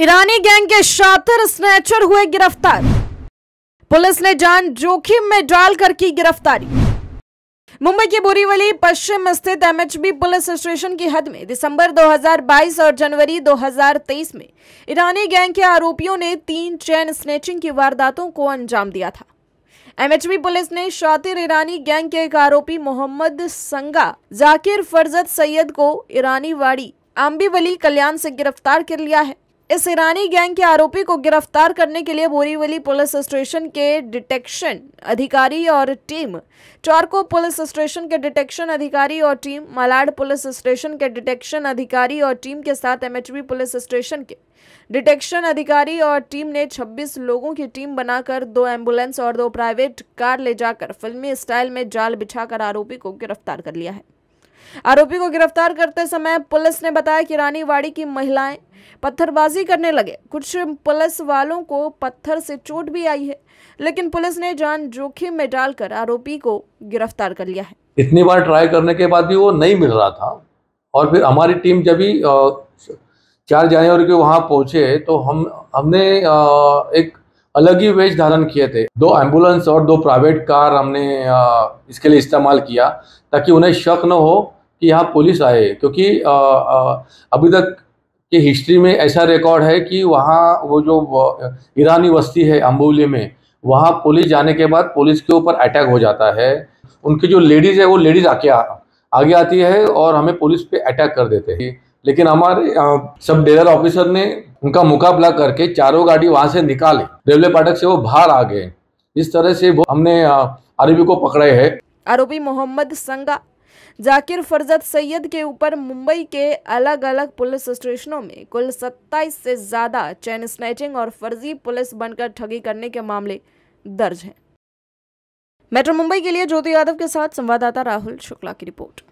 ईरानी gang के शातिर snatcher हुए गिरफ्तार पुलिस ने जान जोखिम में डालकर की गिरफ्तारी मुंबई के बोरीवली पश्चिम स्थित एमएचबी पुलिस स्टेशन की हद में दिसंबर 2022 और जनवरी 2023 में ईरानी गैंग के आरोपियों ने तीन चैन स्नेचिंग की वारदातों को अंजाम दिया था एमएचबी पुलिस ने शातिर ईरानी गैंग के एक आरोपी मोहम्मद संगा जाकिर फरजत सैयद को ईरानी वाड़ी आम्बीवली कल्याण से गिरफ्तार कर लिया है इस ईरानी गैंग के आरोपी को गिरफ्तार करने के लिए बोरीवली पुलिस स्टेशन के डिटेक्शन अधिकारी और टीम चारको पुलिस स्टेशन के डिटेक्शन अधिकारी और टीम मालाड पुलिस स्टेशन के डिटेक्शन अधिकारी और टीम के साथ एमएचबी पुलिस स्टेशन के डिटेक्शन अधिकारी और टीम ने 26 लोगों की टीम बनाकर दो एम्बुलेंस और दो प्राइवेट कार ले जाकर फिल्मी स्टाइल में जाल बिछाकर आरोपी को गिरफ्तार कर लिया है आरोपी को गिरफ्तार करते समय पुलिस ने बताया कि रानीवाड़ी की महिलाएं पत्थरबाजी करने लगे कुछ पुलिस वालों को पत्थर से चोट भी आई है लेकिन पुलिस ने जान जोखिम में डालकर आरोपी को गिरफ्तार कर लिया है इतनी बार ट्राई करने के बाद भी वो नहीं मिल रहा था और फिर हमारी टीम जब भी चार जनवरी के वहाँ पहुँचे तो हम हमने एक अलग ही वेश धारण किए थे दो एम्बुलेंस और दो प्राइवेट कार हमने इसके लिए इस्तेमाल किया ताकि उन्हें शक न हो कि यहाँ पुलिस आए क्योंकि अभी तक की हिस्ट्री में ऐसा रिकॉर्ड है कि वहाँ वो जो ईरानी बस्ती है अम्बोली में वहाँ पुलिस जाने के बाद पुलिस के ऊपर अटैक हो जाता है उनकी जो लेडीज़ है वो लेडीज़ आके आ, आगे आती है और हमें पुलिस पे अटैक कर देते हैं लेकिन हमारे सब डेरल ऑफिसर ने उनका मुकाबला करके चारों गाड़ी वहां से निकाले रेलवे फाटक से वो बाहर आ गए इस तरह से वो हमने आरोपी को पकड़े है आरोपी मोहम्मद संगा जाकिर फरजत सैयद के ऊपर मुंबई के अलग अलग पुलिस स्टेशनों में कुल 27 से ज़्यादा चैन स्नैचिंग और फर्जी पुलिस बनकर ठगी करने के मामले दर्ज हैं मेट्रो मुंबई के लिए ज्योति यादव के साथ संवाददाता राहुल शुक्ला की रिपोर्ट